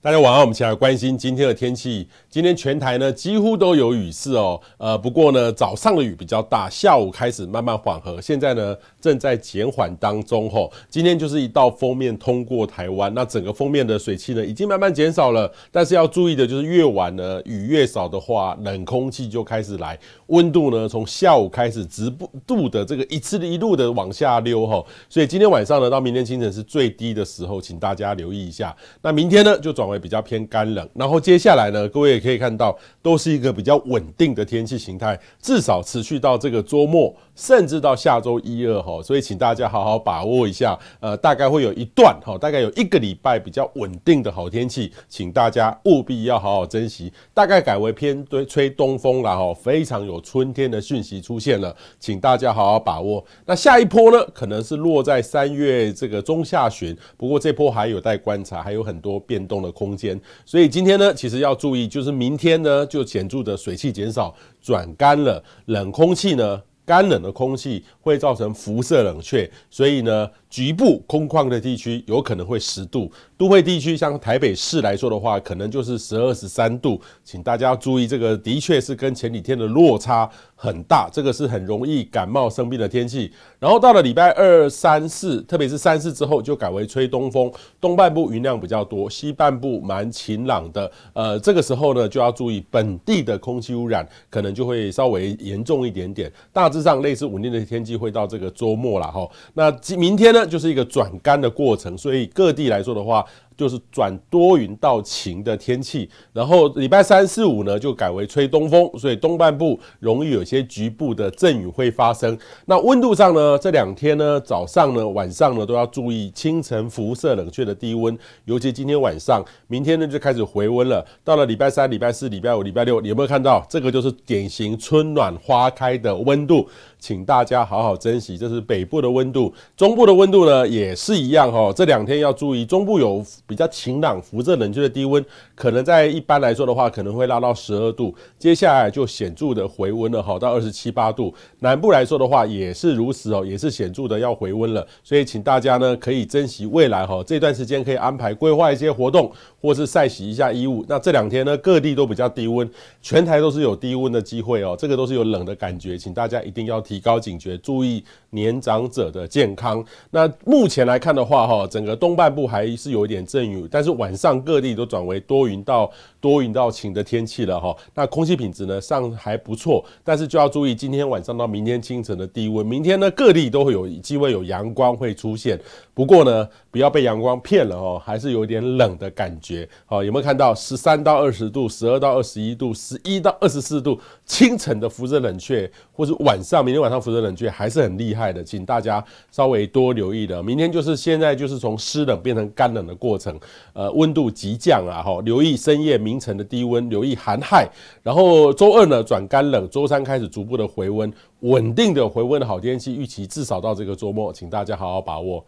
大家晚上，我们起来关心今天的天气。今天全台呢几乎都有雨势哦。呃，不过呢早上的雨比较大，下午开始慢慢缓和，现在呢正在减缓当中吼。今天就是一道封面通过台湾，那整个封面的水汽呢已经慢慢减少了。但是要注意的就是，越晚呢雨越少的话，冷空气就开始来，温度呢从下午开始直不度的这个一次一路的往下溜吼。所以今天晚上呢到明天清晨是最低的时候，请大家留意一下。那明天呢就转。会比较偏干冷，然后接下来呢，各位也可以看到，都是一个比较稳定的天气形态，至少持续到这个周末，甚至到下周一二哈。所以请大家好好把握一下，呃，大概会有一段哈，大概有一个礼拜比较稳定的好天气，请大家务必要好好珍惜。大概改为偏对吹东风了哈，非常有春天的讯息出现了，请大家好好把握。那下一波呢，可能是落在三月这个中下旬，不过这波还有待观察，还有很多变动的。空间，所以今天呢，其实要注意，就是明天呢，就显著的水汽减少，转干了，冷空气呢。干冷的空气会造成辐射冷却，所以呢，局部空旷的地区有可能会十度，都会地区像台北市来说的话，可能就是十二十三度，请大家注意，这个的确是跟前几天的落差很大，这个是很容易感冒生病的天气。然后到了礼拜二、三、四，特别是三、四之后，就改为吹东风，东半部云量比较多，西半部蛮晴朗的。呃，这个时候呢，就要注意本地的空气污染可能就会稍微严重一点点，大致。事上，类似稳定的天气会到这个周末了哈。那明天呢，就是一个转干的过程，所以各地来说的话。就是转多云到晴的天气，然后礼拜三四五呢就改为吹东风，所以东半部容易有些局部的阵雨会发生。那温度上呢，这两天呢早上呢晚上呢都要注意清晨辐射冷却的低温，尤其今天晚上，明天呢就开始回温了。到了礼拜三、礼拜四、礼拜五、礼拜六，你有没有看到这个就是典型春暖花开的温度？请大家好好珍惜。这是北部的温度，中部的温度呢也是一样哈。这两天要注意中部有。比较晴朗，辐射冷却的低温可能在一般来说的话，可能会拉到十二度，接下来就显著的回温了哈，到二十七八度。南部来说的话也是如此哦，也是显著的要回温了。所以请大家呢可以珍惜未来哈这段时间可以安排规划一些活动，或是晒洗一下衣物。那这两天呢各地都比较低温，全台都是有低温的机会哦，这个都是有冷的感觉，请大家一定要提高警觉，注意年长者的健康。那目前来看的话哈，整个东半部还是有一点。但是晚上各地都转为多云到多云到晴的天气了哈，那空气品质呢上还不错，但是就要注意今天晚上到明天清晨的低温。明天呢各地都会有机会有阳光会出现，不过呢不要被阳光骗了哦，还是有点冷的感觉。好，有没有看到十三到二十度，十二到二十一度，十一到二十四度？清晨的辐射冷却，或是晚上，明天晚上辐射冷却还是很厉害的，请大家稍微多留意的。明天就是现在就是从湿冷变成干冷的过程。呃，温度急降啊！哈，留意深夜明晨的低温，留意寒害。然后周二呢转干冷，周三开始逐步的回温，稳定的回温的好天气，预期至少到这个周末，请大家好好把握。